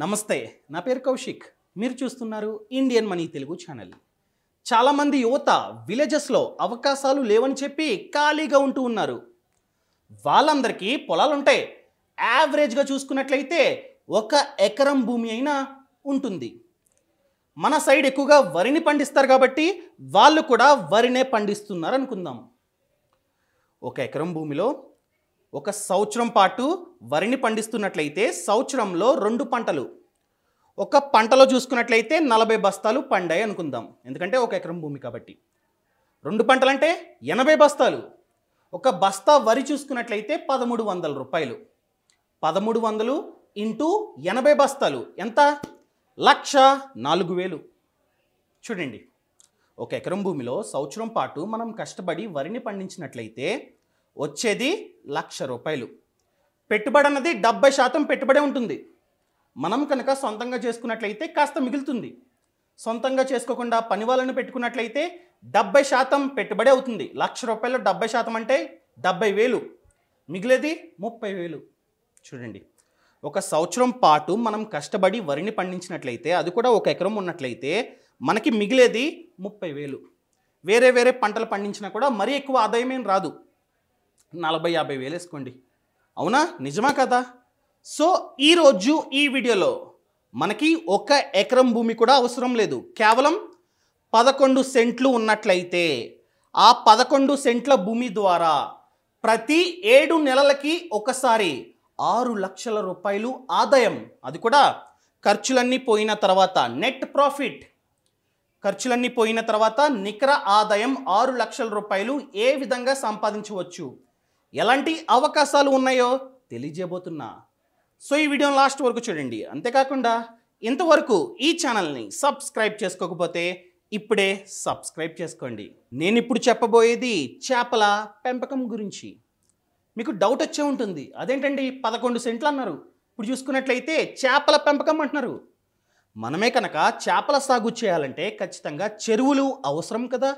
నమస్తే నా పేరు కౌశిక్ మీరు చూస్తున్నారు ఇండియన్ మనీ తెలుగు ఛానల్ చాలామంది యువత విలేజెస్లో అవకాశాలు లేవని చెప్పి ఖాళీగా ఉంటూ ఉన్నారు వాళ్ళందరికీ పొలాలుంటాయి యావరేజ్గా చూసుకున్నట్లయితే ఒక ఎకరం భూమి అయినా ఉంటుంది మన సైడ్ ఎక్కువగా వరిని పండిస్తారు కాబట్టి వాళ్ళు కూడా వరినే పండిస్తున్నారు అనుకుందాం ఒక ఎకరం భూమిలో ఒక సంవత్సరం పాటు వరిని పండిస్తున్నట్లయితే సంవత్సరంలో రెండు పంటలు ఒక పంటలో చూసుకున్నట్లయితే నలభై బస్తాలు పండాయి అనుకుందాం ఎందుకంటే ఒక ఎకరం భూమి కాబట్టి రెండు పంటలంటే ఎనభై బస్తాలు ఒక బస్తా వరి చూసుకున్నట్లయితే పదమూడు వందల రూపాయలు పదమూడు వందలు ఇంటూ ఎనభై బస్తాలు ఎంత లక్ష నాలుగు వేలు చూడండి ఒక ఎకరం భూమిలో సంవత్సరం పాటు మనం కష్టపడి వరిని పండించినట్లయితే వచ్చేది లక్ష రూపాయలు పెట్టుబడి అన్నది డెబ్బై శాతం పెట్టుబడే ఉంటుంది మనం కనుక సొంతంగా చేసుకున్నట్లయితే కాస్త మిగులుతుంది సొంతంగా చేసుకోకుండా పని వాళ్ళని పెట్టుకున్నట్లయితే డెబ్బై శాతం పెట్టుబడి అవుతుంది లక్ష రూపాయలు డెబ్బై శాతం అంటే డెబ్బై వేలు మిగిలేది ముప్పై వేలు చూడండి ఒక సంవత్సరం పాటు మనం కష్టపడి వరిని పండించినట్లయితే అది కూడా ఒక ఎకరం ఉన్నట్లయితే మనకి మిగిలేది ముప్పై వేలు వేరే వేరే పంటలు పండించినా కూడా మరీ ఎక్కువ ఆదాయం రాదు నలభై యాభై వేలు వేసుకోండి అవునా నిజమా కదా సో ఈరోజు ఈ వీడియోలో మనకి ఒక ఎకరం భూమి కూడా అవసరం లేదు కేవలం పదకొండు సెంట్లు ఉన్నట్లయితే ఆ పదకొండు సెంట్ల భూమి ద్వారా ప్రతి ఏడు నెలలకి ఒకసారి ఆరు లక్షల రూపాయలు ఆదాయం అది కూడా ఖర్చులన్నీ పోయిన తర్వాత నెట్ ప్రాఫిట్ ఖర్చులన్నీ పోయిన తర్వాత నికర ఆదాయం ఆరు లక్షల రూపాయలు ఏ విధంగా సంపాదించవచ్చు ఎలాంటి అవకాశాలు ఉన్నాయో తెలియజేయబోతున్నా సో ఈ వీడియోని లాస్ట్ వరకు చూడండి అంతేకాకుండా ఇంతవరకు ఈ ఛానల్ని సబ్స్క్రైబ్ చేసుకోకపోతే ఇప్పుడే సబ్స్క్రైబ్ చేసుకోండి నేను ఇప్పుడు చెప్పబోయేది చేపల పెంపకం గురించి మీకు డౌట్ వచ్చే ఉంటుంది అదేంటండి పదకొండు సెంట్లు అన్నారు ఇప్పుడు చూసుకున్నట్లయితే చేపల పెంపకం అంటున్నారు మనమే కనుక చేపల సాగు చేయాలంటే ఖచ్చితంగా చెరువులు అవసరం కదా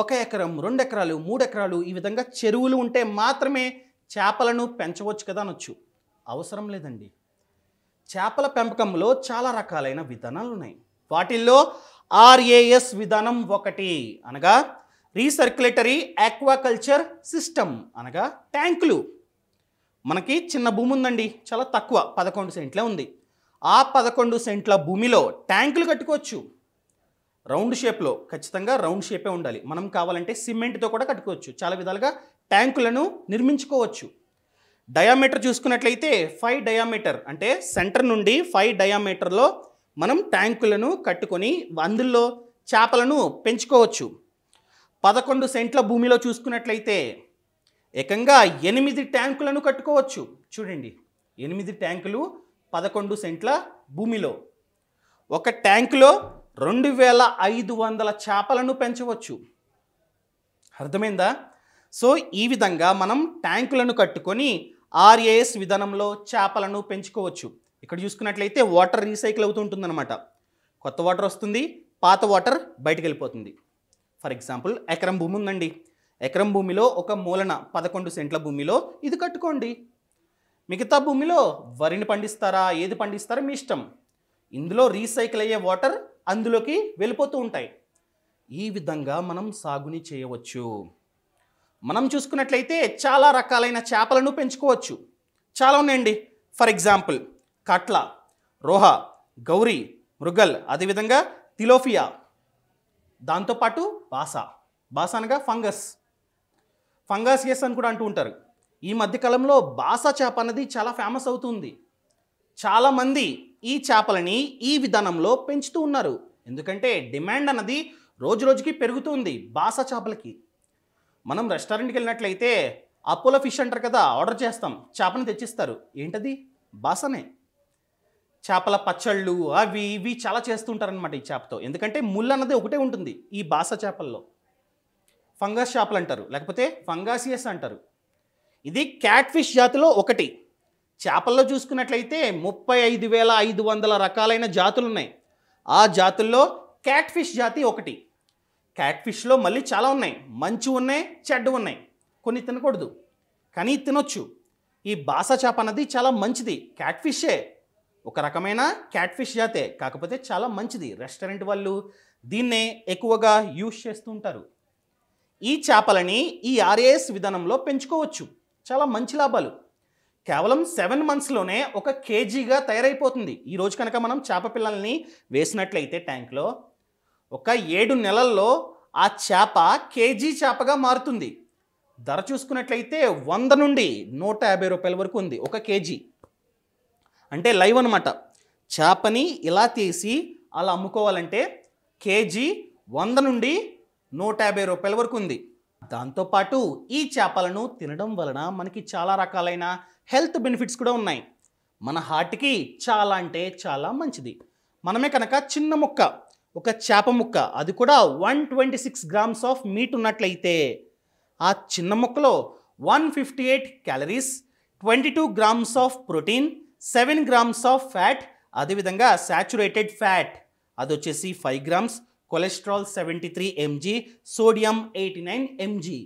ఒక ఎకరం రెండు ఎకరాలు మూడు ఎకరాలు ఈ విధంగా చెరువులు ఉంటే మాత్రమే చేపలను పెంచవచ్చు కదా అనొచ్చు అవసరం లేదండి చేపల పెంపకంలో చాలా రకాలైన విధానాలు ఉన్నాయి వాటిల్లో ఆర్ఏఎస్ విధానం ఒకటి అనగా రీసర్క్యులేటరీ ఆక్వాకల్చర్ సిస్టమ్ అనగా ట్యాంకులు మనకి చిన్న భూమి ఉందండి చాలా తక్కువ పదకొండు సెంట్లే ఉంది ఆ పదకొండు సెంట్ల భూమిలో ట్యాంకులు కట్టుకోవచ్చు రౌండ్ షేప్లో ఖచ్చితంగా రౌండ్ షేపే ఉండాలి మనం కావాలంటే సిమెంట్తో కూడా కట్టుకోవచ్చు చాలా విధాలుగా ట్యాంకులను నిర్మించుకోవచ్చు డయామీటర్ చూసుకున్నట్లయితే ఫైవ్ డయామీటర్ అంటే సెంటర్ నుండి ఫైవ్ డయామీటర్లో మనం ట్యాంకులను కట్టుకొని అందులో చేపలను పెంచుకోవచ్చు పదకొండు సెంట్ల భూమిలో చూసుకున్నట్లయితే ఏకంగా ఎనిమిది ట్యాంకులను కట్టుకోవచ్చు చూడండి ఎనిమిది ట్యాంకులు పదకొండు సెంట్ల భూమిలో ఒక ట్యాంకులో రెండు వేల ఐదు వందల చేపలను పెంచవచ్చు అర్థమైందా సో ఈ విధంగా మనం ట్యాంకులను కట్టుకొని ఆర్ఏఎస్ విధానంలో చేపలను పెంచుకోవచ్చు ఇక్కడ చూసుకున్నట్లయితే వాటర్ రీసైకిల్ ఉంటుందన్నమాట కొత్త వాటర్ వస్తుంది పాత వాటర్ బయటకు వెళ్ళిపోతుంది ఫర్ ఎగ్జాంపుల్ ఎకరం భూమి ఉందండి ఎకరం భూమిలో ఒక మూలన పదకొండు సెంట్ల భూమిలో ఇది కట్టుకోండి మిగతా భూమిలో వరిని పండిస్తారా ఏది పండిస్తారా మీ ఇష్టం ఇందులో రీసైకిల్ అయ్యే వాటర్ అందులోకి వెళ్ళిపోతూ ఉంటాయి ఈ విధంగా మనం సాగుని చేయవచ్చు మనం చూసుకున్నట్లయితే చాలా రకాలైన చేపలను పెంచుకోవచ్చు చాలా ఉన్నాయండి ఫర్ ఎగ్జాంపుల్ కట్ల రోహ గౌరీ మృగల్ అదేవిధంగా తిలోఫియా దాంతోపాటు బాస బాస అనగా ఫంగస్ ఫంగస్ ఎస్ అని కూడా అంటూ ఉంటారు ఈ మధ్యకాలంలో బాస చేప అన్నది చాలా ఫేమస్ అవుతుంది చాలామంది ఈ చేపలని ఈ విధానంలో పెంచుతూ ఉన్నారు ఎందుకంటే డిమాండ్ అన్నది రోజు రోజుకి పెరుగుతుంది బాస చేపలకి మనం రెస్టారెంట్కి వెళ్ళినట్లయితే అపోలో ఫిష్ అంటారు కదా ఆర్డర్ చేస్తాం చేపని తెచ్చిస్తారు ఏంటది బాసనే చేపల పచ్చళ్ళు అవి ఇవి చాలా చేస్తుంటారనమాట ఈ చేపతో ఎందుకంటే ముళ్ళు అన్నది ఒకటే ఉంటుంది ఈ బాస చేపల్లో ఫంగస్ చేపలు అంటారు లేకపోతే ఫంగాసియస్ అంటారు ఇది క్యాట్ ఫిష్ జాతిలో ఒకటి చేపల్లో చూసుకున్నట్లయితే ముప్పై ఐదు వేల ఐదు వందల రకాలైన జాతులు ఉన్నాయి ఆ జాతుల్లో క్యాట్ ఫిష్ జాతి ఒకటి క్యాట్ ఫిష్లో మళ్ళీ చాలా ఉన్నాయి మంచి ఉన్నాయి చెడ్డ ఉన్నాయి కొన్ని తినకూడదు కానీ తినొచ్చు ఈ బాస చేప అన్నది చాలా మంచిది క్యాట్ ఫిషే ఒక రకమైన క్యాట్ ఫిష్ జాతే కాకపోతే చాలా మంచిది రెస్టారెంట్ వాళ్ళు దీన్నే ఎక్కువగా యూజ్ చేస్తుంటారు ఈ చేపలని ఈ ఆర్ఏఎస్ విధానంలో పెంచుకోవచ్చు చాలా మంచి లాభాలు కేవలం సెవెన్ మంత్స్లోనే ఒక కేజీగా తయారైపోతుంది ఈరోజు కనుక మనం చేప పిల్లల్ని వేసినట్లయితే ట్యాంక్లో ఒక ఏడు నెలల్లో ఆ చేప కేజీ చేపగా మారుతుంది ధర చూసుకున్నట్లయితే వంద నుండి నూట యాభై రూపాయల వరకు ఉంది ఒక కేజీ అంటే లైవ్ అనమాట చేపని ఇలా తీసి అలా అమ్ముకోవాలంటే కేజీ వంద నుండి నూట యాభై రూపాయల వరకు ఉంది దాంతోపాటు ఈ చేపలను తినడం వలన మనకి చాలా రకాలైన హెల్త్ బెనిఫిట్స్ కూడా ఉన్నాయి మన హార్ట్కి చాలా అంటే చాలా మంచిది మనమే కనుక చిన్న ముక్క ఒక చేప ముక్క అది కూడా one twenty six grams of meat ఉన్నట్లయితే ఆ చిన్న ముక్కలో one fifty eight calories twenty two grams of protein seven grams of fat అదేవిధంగా శాచురేటెడ్ ఫ్యాట్ అది వచ్చేసి five grams cholesterol seventy three MG sodium eighty nine MG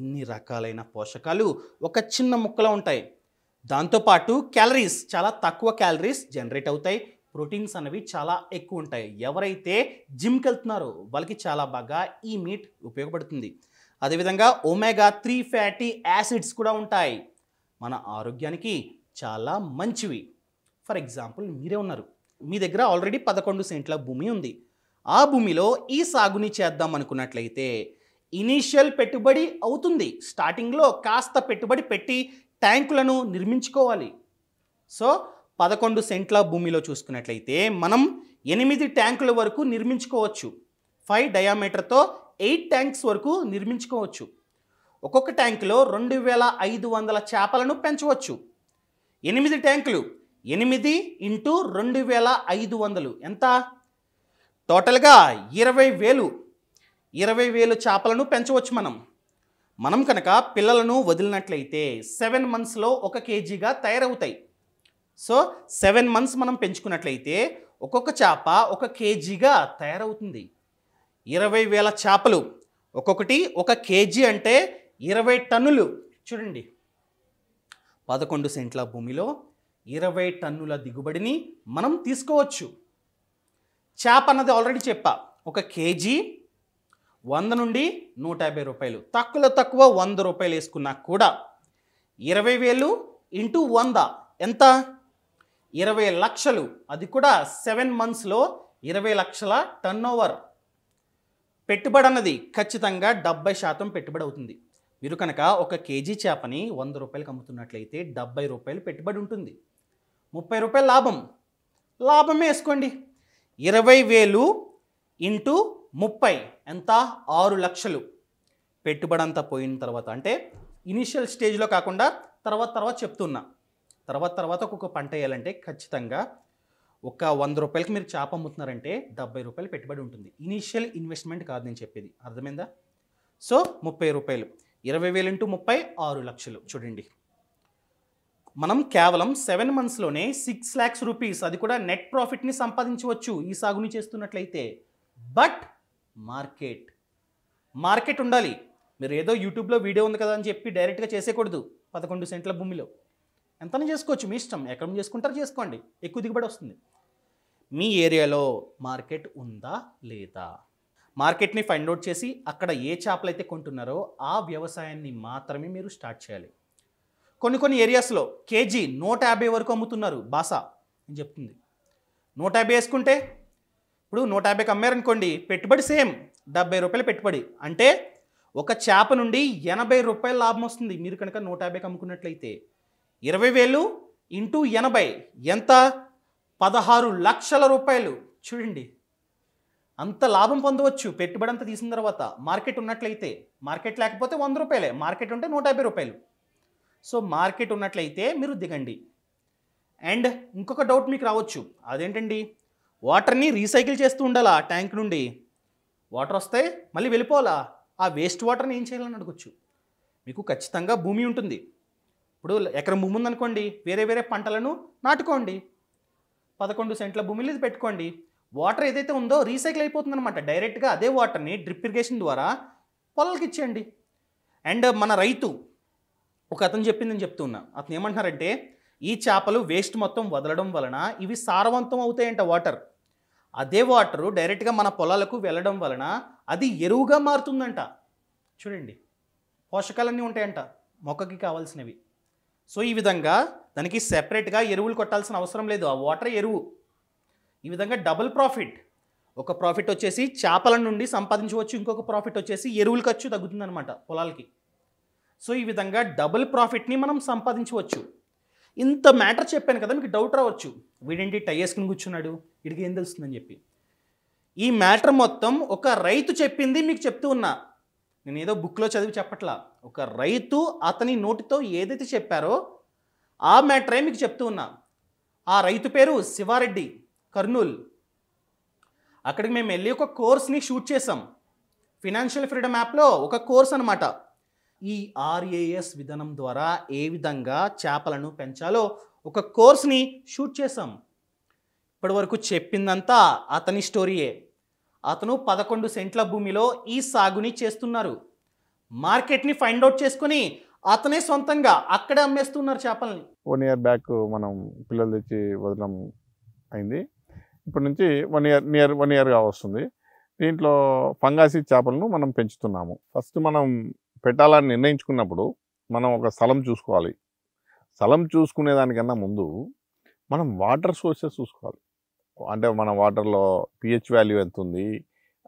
ఇన్ని రకాలైన పోషకాలు ఒక చిన్న ముక్కలో ఉంటాయి దాంతోపాటు క్యాలరీస్ చాలా తక్కువ క్యాలరీస్ జనరేట్ అవుతాయి ప్రోటీన్స్ అనేవి చాలా ఎక్కువ ఉంటాయి ఎవరైతే జిమ్కి వెళ్తున్నారో వాళ్ళకి చాలా బాగా ఈ మీట్ ఉపయోగపడుతుంది అదేవిధంగా ఒమేగా త్రీ ఫ్యాటీ యాసిడ్స్ కూడా ఉంటాయి మన ఆరోగ్యానికి చాలా మంచివి ఫర్ ఎగ్జాంపుల్ మీరే ఉన్నారు మీ దగ్గర ఆల్రెడీ పదకొండు సెంట్ల భూమి ఉంది ఆ భూమిలో ఈ సాగుని చేద్దాం అనుకున్నట్లయితే ఇనీషియల్ పెట్టుబడి అవుతుంది స్టార్టింగ్లో కాస్త పెట్టుబడి పెట్టి ట్యాంకులను నిర్మించుకోవాలి సో పదకొండు సెంట్ల భూమిలో చూసుకున్నట్లయితే మనం ఎనిమిది ట్యాంకుల వరకు నిర్మించుకోవచ్చు ఫైవ్ డయామీటర్తో ఎయిట్ ట్యాంక్స్ వరకు నిర్మించుకోవచ్చు ఒక్కొక్క ట్యాంకులో రెండు వేల ఐదు వందల చేపలను పెంచవచ్చు ఎనిమిది ట్యాంకులు ఎనిమిది ఇంటూ రెండు వేల ఐదు వందలు ఎంత టోటల్గా ఇరవై వేలు ఇరవై వేలు చేపలను పెంచవచ్చు మనం మనం కనుక పిల్లలను వదిలినట్లయితే సెవెన్ మంత్స్లో ఒక కేజీగా తయారవుతాయి సో సెవెన్ మంత్స్ మనం పెంచుకున్నట్లయితే ఒక్కొక్క చేప ఒక కేజీగా తయారవుతుంది ఇరవై వేల చేపలు ఒక్కొక్కటి ఒక కేజీ అంటే ఇరవై టన్నులు చూడండి పదకొండు సెంట్ల భూమిలో ఇరవై టన్నుల దిగుబడిని మనం తీసుకోవచ్చు చేప అన్నది ఆల్రెడీ చెప్పా ఒక కేజీ వంద నుండి నూట యాభై రూపాయలు తక్కువలో తక్కువ వంద రూపాయలు వేసుకున్నా కూడా ఇరవై వేలు ఇంటూ వంద ఎంత ఇరవై లక్షలు అది కూడా సెవెన్ మంత్స్లో ఇరవై లక్షల టర్న్ ఓవర్ పెట్టుబడి అన్నది ఖచ్చితంగా డెబ్బై శాతం పెట్టుబడి అవుతుంది మీరు కనుక ఒక కేజీ చేపని వంద రూపాయలకు అమ్ముతున్నట్లయితే డెబ్బై రూపాయలు పెట్టుబడి ఉంటుంది ముప్పై రూపాయలు లాభం లాభమే వేసుకోండి ఇరవై వేలు ఇంటూ ముప్పై ఎంత ఆరు లక్షలు పెట్టుబడి అంతా పోయిన తర్వాత అంటే ఇనిషియల్ స్టేజ్లో కాకుండా తర్వాత తర్వాత చెప్తున్నా తర్వాత తర్వాత ఒక్కొక్క పంట వేయాలంటే ఖచ్చితంగా ఒక వంద రూపాయలకి మీరు చేప అమ్ముతున్నారంటే డెబ్బై రూపాయలు పెట్టుబడి ఉంటుంది ఇనీషియల్ ఇన్వెస్ట్మెంట్ కాదు నేను చెప్పేది అర్థమైందా సో ముప్పై రూపాయలు ఇరవై వేలు ఇంటూ ముప్పై ఆరు లక్షలు చూడండి మనం కేవలం సెవెన్ మంత్స్లోనే సిక్స్ ల్యాక్స్ రూపీస్ అది కూడా నెట్ ప్రాఫిట్ని సంపాదించవచ్చు ఈ సాగుని చేస్తున్నట్లయితే బట్ మార్కెట్ మార్కెట్ ఉండాలి మీరు ఏదో యూట్యూబ్లో వీడియో ఉంది కదా అని చెప్పి డైరెక్ట్గా చేసేయకూడదు పదకొండు సెంట్ల భూమిలో ఎంతనే చేసుకోవచ్చు మీ ఇష్టం ఎక్కడ చేసుకుంటారో చేసుకోండి ఎక్కువ దిగుబడి వస్తుంది మీ ఏరియాలో మార్కెట్ ఉందా లేదా మార్కెట్ని ఫైండ్ అవుట్ చేసి అక్కడ ఏ చేపలు అయితే కొంటున్నారో ఆ వ్యవసాయాన్ని మాత్రమే మీరు స్టార్ట్ చేయాలి కొన్ని కొన్ని ఏరియాస్లో కేజీ నూట యాభై వరకు అమ్ముతున్నారు బాసా అని చెప్తుంది నూట యాభై వేసుకుంటే ఇప్పుడు నూట యాభైకి అమ్మారనుకోండి పెట్టుబడి సేమ్ డెబ్బై రూపాయలు పెట్టుబడి అంటే ఒక చేప నుండి ఎనభై రూపాయల లాభం వస్తుంది మీరు కనుక నూట యాభైకి అమ్ముకున్నట్లయితే ఇరవై వేలు ఇంటూ ఎనభై ఎంత పదహారు లక్షల రూపాయలు చూడండి అంత లాభం పొందవచ్చు పెట్టుబడి అంతా తీసిన తర్వాత మార్కెట్ ఉన్నట్లయితే మార్కెట్ లేకపోతే వంద రూపాయలే మార్కెట్ ఉంటే నూట యాభై రూపాయలు సో మార్కెట్ ఉన్నట్లయితే మీరు దిగండి అండ్ ఇంకొక డౌట్ మీకు రావచ్చు అదేంటండి వాటర్ని రీసైకిల్ చేస్తూ ఉండాలా ట్యాంక్ నుండి వాటర్ వస్తే మళ్ళీ వెళ్ళిపోవాలా ఆ వేస్ట్ వాటర్ని ఏం చేయాలని అడగచ్చు మీకు ఖచ్చితంగా భూమి ఉంటుంది ఇప్పుడు ఎకరం భూమి ఉందనుకోండి వేరే వేరే పంటలను నాటుకోండి పదకొండు సెంట్ల భూమిలో ఇది పెట్టుకోండి వాటర్ ఏదైతే ఉందో రీసైకిల్ అయిపోతుందన్నమాట డైరెక్ట్గా అదే వాటర్ని డ్రిప్ ఇరిగేషన్ ద్వారా పొలాలకి ఇచ్చేయండి అండ్ మన రైతు ఒక అతను చెప్పిందని చెప్తున్నా అతను ఏమంటున్నారంటే ఈ చేపలు వేస్ట్ మొత్తం వదలడం వలన ఇవి సారవంతం అవుతాయంట వాటర్ అదే వాటరు డైరెక్ట్గా మన పొలాలకు వెళ్ళడం వలన అది ఎరువుగా మారుతుందంట చూడండి పోషకాలన్నీ ఉంటాయంట మొక్కకి కావాల్సినవి సో ఈ విధంగా దానికి సెపరేట్గా ఎరువులు కొట్టాల్సిన అవసరం లేదు ఆ వాటర్ ఎరువు ఈ విధంగా డబుల్ ప్రాఫిట్ ఒక ప్రాఫిట్ వచ్చేసి చేపల నుండి సంపాదించవచ్చు ఇంకొక ప్రాఫిట్ వచ్చేసి ఎరువులు ఖర్చు తగ్గుతుందన్నమాట పొలాలకి సో ఈ విధంగా డబుల్ ప్రాఫిట్ని మనం సంపాదించవచ్చు ఇంత మ్యాటర్ చెప్పాను కదా మీకు డౌట్ రావచ్చు వీడేంటి టై వేసుకుని కూర్చున్నాడు వీడికి ఏం తెలుస్తుందని చెప్పి ఈ మ్యాటర్ మొత్తం ఒక రైతు చెప్పింది మీకు చెప్తూ ఉన్నా నేను ఏదో బుక్లో చదివి చెప్పట్లా ఒక రైతు అతని నోటితో ఏదైతే చెప్పారో ఆ మ్యాటరే మీకు చెప్తూ ఉన్నా ఆ రైతు పేరు శివారెడ్డి కర్నూల్ అక్కడికి మేము వెళ్ళి ఒక కోర్స్ని షూట్ చేసాం ఫినాన్షియల్ ఫ్రీడమ్ యాప్లో ఒక కోర్స్ అనమాట ఈ ఆర్ఏఎస్ విధానం ద్వారా ఏ విధంగా చేపలను పెంచాలో ఒక కోర్స్ని షూట్ చేశాం ఇప్పటివరకు చెప్పిందంతా అతని స్టోరీయే అతను పదకొండు సెంట్ల భూమిలో ఈ సాగుని చేస్తున్నారు మార్కెట్ని ఫైండ్ అవుట్ చేసుకుని అతనే సొంతంగా అక్కడే అమ్మేస్తున్నారు చేపల్ని వన్ ఇయర్ బ్యాక్ మనం పిల్లలు తెచ్చి వదలం అయింది ఇప్పటి నుంచి వన్ ఇయర్ నియర్ వన్ ఇయర్గా వస్తుంది దీంట్లో ఫంగాసి చేపలను మనం పెంచుతున్నాము ఫస్ట్ మనం పెట్టాలని నిర్ణయించుకున్నప్పుడు మనం ఒక స్థలం చూసుకోవాలి స్థలం చూసుకునే దానికన్నా ముందు మనం వాటర్ సోర్సెస్ చూసుకోవాలి అంటే మన వాటర్లో పిహెచ్ వాల్యూ ఎంత ఉంది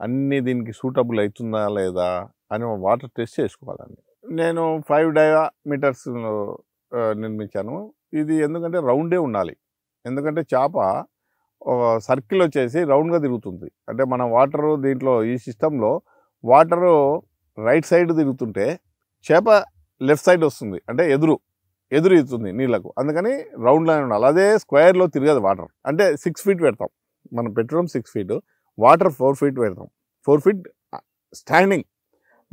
అన్ని దీనికి సూటబుల్ అవుతుందా లేదా అని వాటర్ టెస్ట్ చేసుకోవాలండి నేను ఫైవ్ డయామీటర్స్ నిర్మించాను ఇది ఎందుకంటే రౌండే ఉండాలి ఎందుకంటే చేప సర్కిల్ వచ్చేసి రౌండ్గా తిరుగుతుంది అంటే మన వాటరు దీంట్లో ఈ సిస్టంలో వాటరు రైట్ సైడ్ తిరుగుతుంటే చేప లెఫ్ట్ సైడ్ వస్తుంది అంటే ఎదురు ఎదురు ఇస్తుంది నీళ్లకు అందుకని రౌండ్లోనే ఉండాలి అదే స్క్వేర్లో తిరగదు వాటర్ అంటే సిక్స్ ఫీట్ పెడతాం మనం పెట్టడం six feet water four feet పెడతాం ఫోర్ ఫీట్ స్టాండింగ్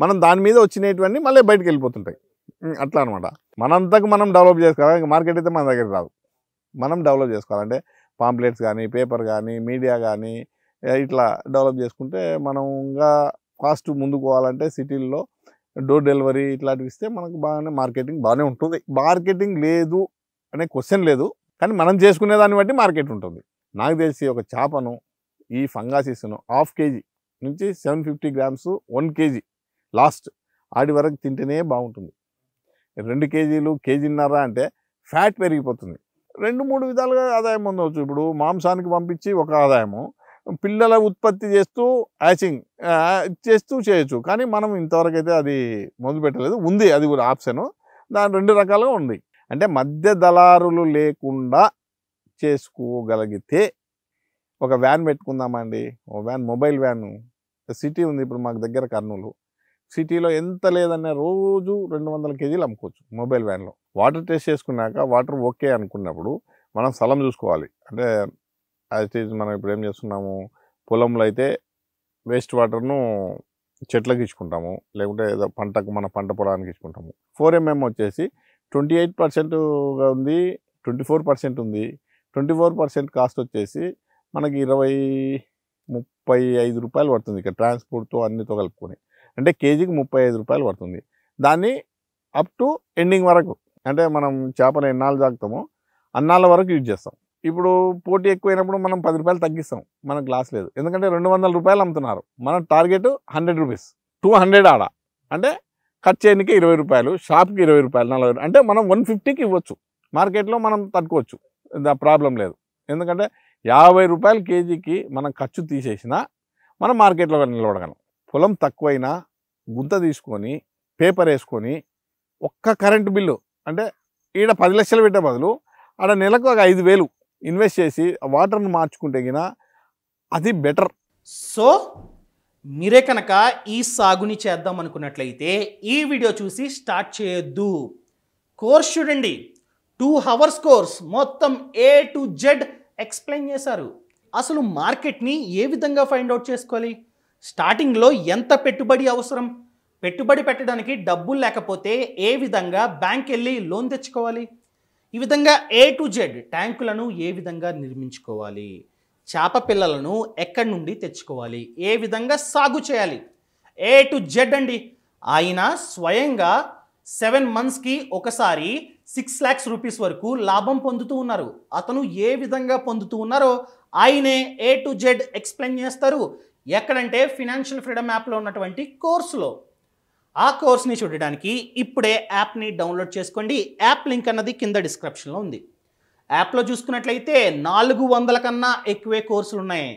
మనం దాని మీద వచ్చినవన్నీ మళ్ళీ బయటకు వెళ్ళిపోతుంటాయి అట్లా అనమాట మనంతకు మనం డెవలప్ చేసుకోవాలి మార్కెట్ అయితే మన దగ్గర రాదు మనం డెవలప్ చేసుకోవాలంటే పాంప్లెట్స్ కానీ పేపర్ కానీ మీడియా కానీ ఇట్లా డెవలప్ చేసుకుంటే మనం ఇంకా కాస్ట్ ముందుకు పోవాలంటే సిటీల్లో డోర్ డెలివరీ ఇట్లాంటివి ఇస్తే మనకు బాగానే మార్కెటింగ్ బాగానే ఉంటుంది మార్కెటింగ్ లేదు అనే క్వశ్చన్ లేదు కానీ మనం చేసుకునే దాన్ని బట్టి మార్కెట్ ఉంటుంది నాకు తెలిసి ఒక చేపను ఈ ఫంగాసిస్ను హాఫ్ కేజీ నుంచి seven fifty grams one KG last ఆడి వరకు తింటేనే బాగుంటుంది రెండు కేజీలు కేజీన్నర అంటే ఫ్యాట్ పెరిగిపోతుంది రెండు మూడు విధాలుగా ఆదాయం పొందవచ్చు ఇప్పుడు మాంసానికి పంపించి ఒక ఆదాయము పిల్లల ఉత్పత్తి చేస్తూ హ్యాచింగ్ చేస్తూ చేయొచ్చు కానీ మనం ఇంతవరకు అయితే అది మొదలు పెట్టలేదు ఉంది అది కూడా ఆప్షను దాని రెండు రకాలుగా ఉంది అంటే మధ్య దళారులు లేకుండా చేసుకోగలిగితే ఒక వ్యాన్ పెట్టుకుందామండి ఓ వ్యాన్ మొబైల్ వ్యాన్ సిటీ ఉంది ఇప్పుడు మాకు దగ్గర కర్నూలు సిటీలో ఎంత లేదన్నా రోజు రెండు వందల కేజీలు అమ్ముకోవచ్చు మొబైల్ వ్యాన్లో వాటర్ టెస్ట్ చేసుకున్నాక వాటర్ ఓకే అనుకున్నప్పుడు మనం స్థలం చూసుకోవాలి అంటే యాజ్ ఈజ్ మనం ఇప్పుడు ఏం చేస్తున్నాము పొలంలో అయితే వేస్ట్ వాటర్ను చెట్లకు ఇచ్చుకుంటాము లేకుంటే ఏదో పంటకు మన పంట పొలానికి ఇచ్చుకుంటాము ఫోర్ ఎంఎం వచ్చేసి ట్వంటీ ఎయిట్ పర్సెంట్గా ఉంది ట్వంటీ ఫోర్ పర్సెంట్ ఉంది ట్వంటీ ఫోర్ పర్సెంట్ కాస్ట్ వచ్చేసి మనకి ఇరవై ముప్పై ఐదు రూపాయలు పడుతుంది ఇక్కడ ట్రాన్స్పోర్ట్తో అన్నితో కలుపుకొని అంటే కేజీకి ముప్పై ఐదు రూపాయలు పడుతుంది దాన్ని అప్ టు ఎండింగ్ వరకు అంటే మనం చేపలు ఎన్నాళ్ళు తాగుతామో అన్నాళ్ళ వరకు యూజ్ చేస్తాం ఇప్పుడు పోటీ ఎక్కువైనప్పుడు మనం పది రూపాయలు తగ్గిస్తాం మనకు గ్లాస్ లేదు ఎందుకంటే రెండు వందల రూపాయలు అమ్ముతున్నారు మన target hundred rupees two hundred ఆడ అంటే కట్ చేయడానికి ఇరవై రూపాయలు షాప్కి ఇరవై రూపాయలు నలభై అంటే మనం వన్ ఫిఫ్టీకి ఇవ్వచ్చు మార్కెట్లో మనం తట్టుకోవచ్చు ప్రాబ్లం లేదు ఎందుకంటే యాభై రూపాయలు కేజీకి మనం ఖర్చు తీసేసినా మనం మార్కెట్లో నిలబడగలం పొలం తక్కువైనా గుంత తీసుకొని పేపర్ వేసుకొని ఒక్క కరెంటు బిల్లు అంటే ఈడ పది లక్షలు పెట్టే బదులు ఆడ నెలకు ఒక ఐదు వేలు ఇన్వెస్ట్ చేసి వాటర్ని మార్చుకుంటే గిన అది బెటర్ సో మీరే కనుక ఈ సాగుని చేద్దాం అనుకున్నట్లయితే ఈ వీడియో చూసి స్టార్ట్ చేయొద్దు కోర్స్ చూడండి టూ హవర్స్ కోర్స్ మొత్తం ఏ టు జెడ్ ఎక్స్ప్లెయిన్ చేశారు అసలు మార్కెట్ని ఏ విధంగా ఫైండ్ అవుట్ చేసుకోవాలి స్టార్టింగ్లో ఎంత పెట్టుబడి అవసరం పెట్టుబడి పెట్టడానికి డబ్బులు లేకపోతే ఏ విధంగా బ్యాంక్ వెళ్ళి లోన్ తెచ్చుకోవాలి ఈ విధంగా ఏ టు జెడ్ ట్యాంకులను ఏ విధంగా నిర్మించుకోవాలి చేప పిల్లలను ఎక్కడి నుండి తెచ్చుకోవాలి ఏ విధంగా సాగు చేయాలి ఏ టు జెడ్ అండి ఆయన స్వయంగా సెవెన్ మంత్స్కి ఒకసారి సిక్స్ ల్యాక్స్ రూపీస్ వరకు లాభం పొందుతూ ఉన్నారు అతను ఏ విధంగా పొందుతూ ఉన్నారో ఆయనే ఏ టు జెడ్ ఎక్స్ప్లెయిన్ చేస్తారు ఎక్కడంటే ఫినాన్షియల్ ఫ్రీడమ్ యాప్లో ఉన్నటువంటి కోర్సులో ఆ కోర్స్ని చూడడానికి ఇప్పుడే యాప్ని డౌన్లోడ్ చేసుకోండి యాప్ లింక్ అన్నది కింద డిస్క్రిప్షన్లో ఉంది యాప్లో చూసుకున్నట్లయితే నాలుగు వందల కన్నా ఎక్కువే కోర్సులు ఉన్నాయి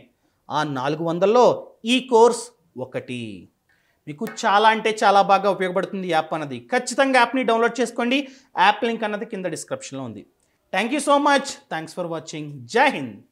ఆ నాలుగు వందల్లో ఈ కోర్స్ ఒకటి మీకు చాలా అంటే చాలా బాగా ఉపయోగపడుతుంది యాప్ అన్నది ఖచ్చితంగా యాప్ని డౌన్లోడ్ చేసుకోండి యాప్ లింక్ అన్నది కింద డిస్క్రిప్షన్లో ఉంది thank you so much thanks for watching జై హింద్